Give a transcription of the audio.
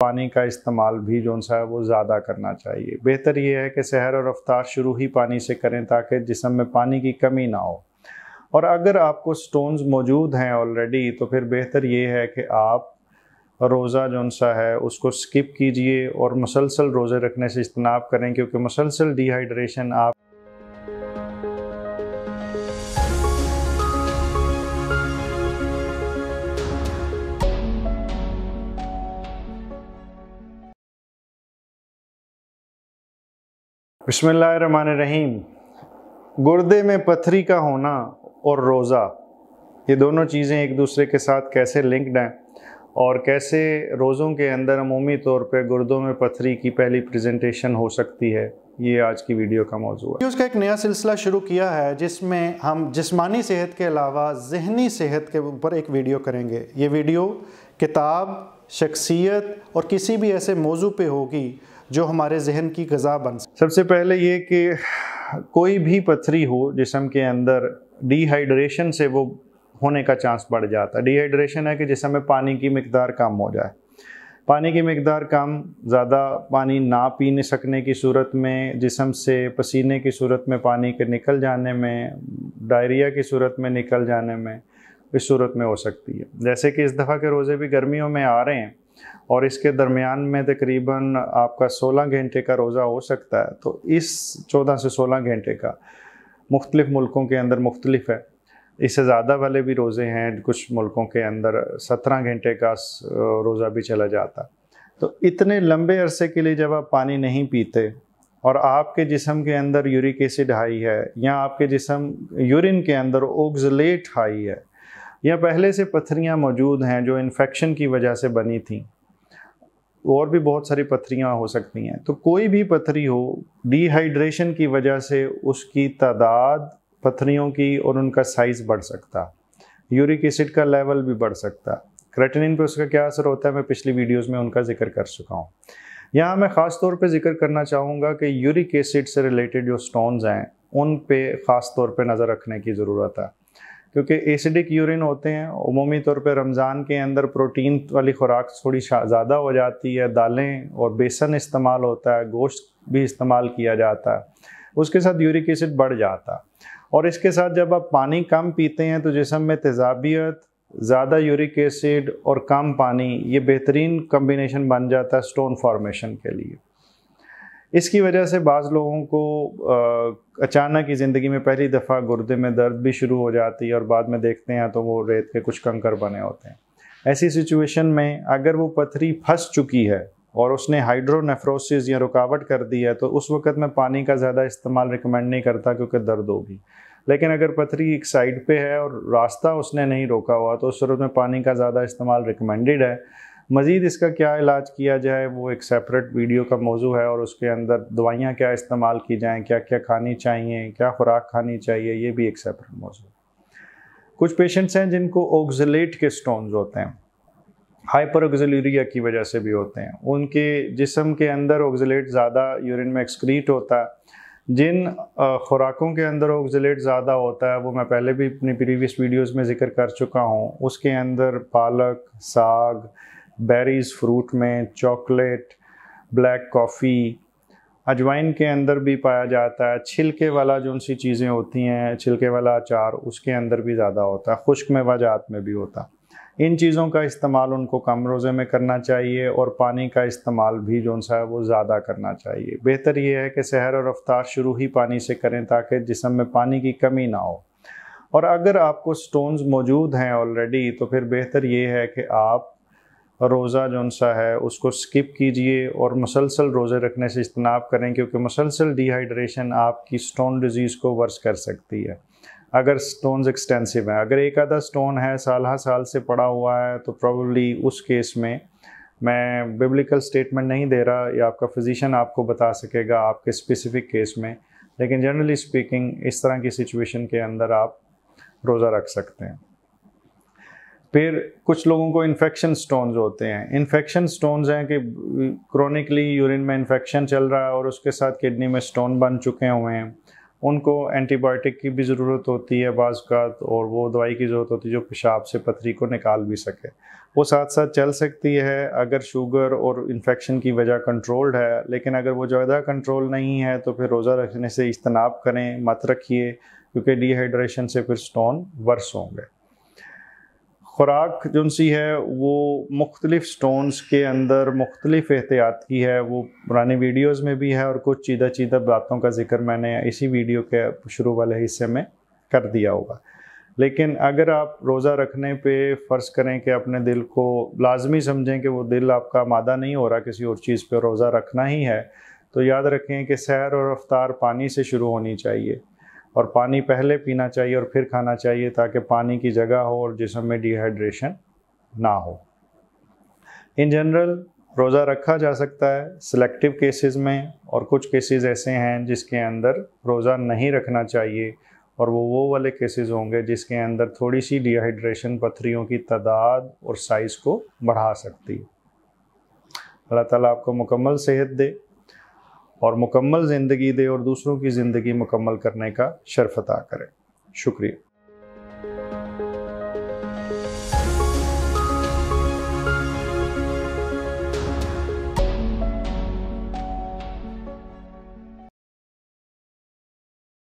पानी का इस्तेमाल भी जो सा है वो ज़्यादा करना चाहिए बेहतर ये है कि शहर और रफ्तार शुरू ही पानी से करें ताकि जिसम में पानी की कमी ना हो और अगर आपको स्टोन्स मौजूद हैं ऑलरेडी तो फिर बेहतर ये है कि आप रोज़ा जो सा है उसको स्किप कीजिए और मुसलसल रोज़े रखने से इजनाब करें क्योंकि मुसलसल डिहाइड्रेशन आप बसमान रहीम गुर्दे में पथरी का होना और रोज़ा ये दोनों चीज़ें एक दूसरे के साथ कैसे लिंक्ड हैं और कैसे रोज़ों के अंदर अमूमी तौर पर गुर्दों में पथरी की पहली प्रेजेंटेशन हो सकती है ये आज की वीडियो का मौजूद है उसका एक नया सिलसिला शुरू किया है जिसमें हम जिस्मानी सेहत के अलावा जहनी सेहत के ऊपर एक वीडियो करेंगे ये वीडियो किताब शख्सियत और किसी भी ऐसे मौजू पर होगी जो हमारे जहन की गज़ा बन सके सबसे पहले ये कि कोई भी पथरी हो जिसम के अंदर डिहाइड्रेशन से वो होने का चांस बढ़ जाता है डिहाइड्रेशन है कि जिसम में पानी की मकदार कम हो जाए पानी की मकदार कम ज़्यादा पानी ना पीने सकने की सूरत में जिसम से पसीने की सूरत में पानी के निकल जाने में डायरिया की सूरत में निकल जाने में इस सूरत में हो सकती है जैसे कि इस दफ़ा के रोज़े भी गर्मियों में आ रहे हैं और इसके दरमियान में तकरीबन आपका 16 घंटे का रोज़ा हो सकता है तो इस 14 से 16 घंटे का मुख्तलिफ़ मुल्कों के अंदर मुख्तलिफ है इससे ज़्यादा वाले भी रोज़े हैं कुछ मुल्कों के अंदर सत्रह घंटे का रोज़ा भी चला जाता तो इतने लंबे अरसे के लिए जब आप पानी नहीं पीते और आपके जिसम के अंदर यूरिक एसिड हाई है या आपके जिसम यूरिन के अंदर ओग्जलेट हाई है या पहले से पथरियाँ मौजूद हैं जो इन्फेक्शन की वजह से बनी थी और भी बहुत सारी पथरियाँ हो सकती हैं तो कोई भी पथरी हो डिहाइड्रेशन की वजह से उसकी तादाद पथरियों की और उनका साइज़ बढ़ सकता यूरिक एसिड का लेवल भी बढ़ सकता क्रेटिनिन पे उसका क्या असर होता है मैं पिछली वीडियोस में उनका जिक्र कर चुका हूँ यहाँ मैं ख़ास तौर पे जिक्र करना चाहूँगा कि यूरिक एसिड से रिलेटेड जो स्टोन्स हैं उन पे ख़ास तौर पे नज़र रखने की ज़रूरत है क्योंकि एसिडिक यूरिन होते हैं उमूमी तौर पर रमज़ान के अंदर प्रोटीन वाली खुराक थोड़ी ज़्यादा हो जाती है दालें और बेसन इस्तेमाल होता है गोश्त भी इस्तेमाल किया जाता है उसके साथ यूरिक एसिड बढ़ जाता और इसके साथ जब आप पानी कम पीते हैं तो जिसम में तेजाबियत ज़्यादा यूरिक एसिड और कम पानी ये बेहतरीन कम्बिनेशन बन जाता है स्टोन फॉर्मेशन के लिए इसकी वजह से बाज़ लोगों को अचानक ही ज़िंदगी में पहली दफ़ा गुर्दे में दर्द भी शुरू हो जाती है और बाद में देखते हैं तो वो रेत के कुछ कंकर बने होते हैं ऐसी सिचुएशन में अगर वो पथरी फंस चुकी है और उसने हाइड्रोनेफ्रोसिस या रुकावट कर दी है तो उस वक्त मैं पानी का ज़्यादा इस्तेमाल रिकमेंड नहीं करता क्योंकि दर्द होगी लेकिन अगर पथरी एक साइड पे है और रास्ता उसने नहीं रोका हुआ तो उस सूरत में पानी का ज़्यादा इस्तेमाल रिकमेंडेड है मज़ीद इसका क्या इलाज किया जाए वो एक सेपरेट वीडियो का मौजू है और उसके अंदर दवाइयाँ क्या इस्तेमाल की जाएँ क्या क्या खानी चाहिए क्या खुराक खानी चाहिए ये भी एक सेपरेट मौजू है कुछ पेशेंट्स हैं जिनको ओग्जलेट के स्टोन्स होते हैं हाइपर ऑक्जिलूरिया की वजह से भी होते हैं उनके जिसम के अंदर ऑक्जिलेट ज़्यादा यूरिन में एक्सक्रीट होता है जिन खुराकों के अंदर ओग्जलेट ज़्यादा होता है वो मैं पहले भी अपनी प्रीवियस वीडियोस में जिक्र कर चुका हूँ उसके अंदर पालक साग बेरीज फ्रूट में चॉकलेट ब्लैक कॉफ़ी अजवाइन के अंदर भी पाया जाता है छिलके वाला जो सी चीज़ें होती हैं छिलके वाला अचार उसके अंदर भी ज़्यादा होता है खुश्क में वजात में भी होता इन चीज़ों का इस्तेमाल उनको कम रोज़े में करना चाहिए और पानी का इस्तेमाल भी जो सा है वो ज़्यादा करना चाहिए बेहतर ये है कि शहर और रफ्तार शुरू ही पानी से करें ताकि जिसम में पानी की कमी ना हो और अगर आपको स्टोन्स मौजूद हैं ऑलरेडी तो फिर बेहतर ये है कि आप रोज़ा जो सा है उसको स्किप कीजिए और मसलसल रोज़े रखने से इजतनाब करें क्योंकि मसलसल डिहाइड्रेशन आपकी स्टोन डिज़ीज़ को वर्स कर सकती है अगर स्टोन एक्सटेंसिव हैं अगर एक आधा स्टोन है साल हाँ साल से पड़ा हुआ है तो प्रॉब्ली उस केस में मैं बिब्लिकल स्टेटमेंट नहीं दे रहा या आपका फिजिशियन आपको बता सकेगा आपके स्पेसिफिक केस में लेकिन जनरली स्पीकिंग इस तरह की सिचुएशन के अंदर आप रोज़ा रख सकते हैं फिर कुछ लोगों को इन्फेक्शन स्टोन्स होते हैं इन्फेक्शन स्टोन्स हैं कि क्रॉनिकली यूरिन में इन्फेक्शन चल रहा है और उसके साथ किडनी में स्टोन बन चुके हुए हैं उनको एंटीबायोटिक की भी ज़रूरत होती है बाज़ और वो दवाई की ज़रूरत होती है जो पेशाब से पथरी को निकाल भी सके वो साथ साथ चल सकती है अगर शुगर और इन्फेक्शन की वजह कंट्रोल्ड है लेकिन अगर वो ज़्यादा कंट्रोल नहीं है तो फिर रोज़ा रखने से इज्तनाब करें मत रखिए क्योंकि डिहाइड्रेशन से फिर स्टोन वर्स होंगे खुराक जो सी है वो मुख्तलिफ स्टोन्स के अंदर मुख्तलिफ एहतियात की है वो पुराने वीडियोस में भी है और कुछ चीदा चीदा बातों का जिक्र मैंने इसी वीडियो के शुरू वाले हिस्से में कर दिया होगा लेकिन अगर आप रोज़ा रखने पे फ़र्ज़ करें कि अपने दिल को लाजमी समझें कि वो दिल आपका मादा नहीं हो रहा किसी और चीज़ पर रोज़ा रखना ही है तो याद रखें कि सैर और रफ्तार पानी से शुरू होनी चाहिए और पानी पहले पीना चाहिए और फिर खाना चाहिए ताकि पानी की जगह हो और जिसम में डिहाइड्रेशन ना हो इन जनरल रोज़ा रखा जा सकता है सिलेक्टिव केसेस में और कुछ केसेस ऐसे हैं जिसके अंदर रोज़ा नहीं रखना चाहिए और वो वो वाले केसेस होंगे जिसके अंदर थोड़ी सी डिहाइड्रेशन पथरियों की तादाद और साइज़ को बढ़ा सकती है अल्लाह ताला आपको मुकम्मल सेहत दे और मुकम्मल ज़िंदगी दे और दूसरों की ज़िंदगी मुकम्मल करने का शर्फ अता करें शुक्रिया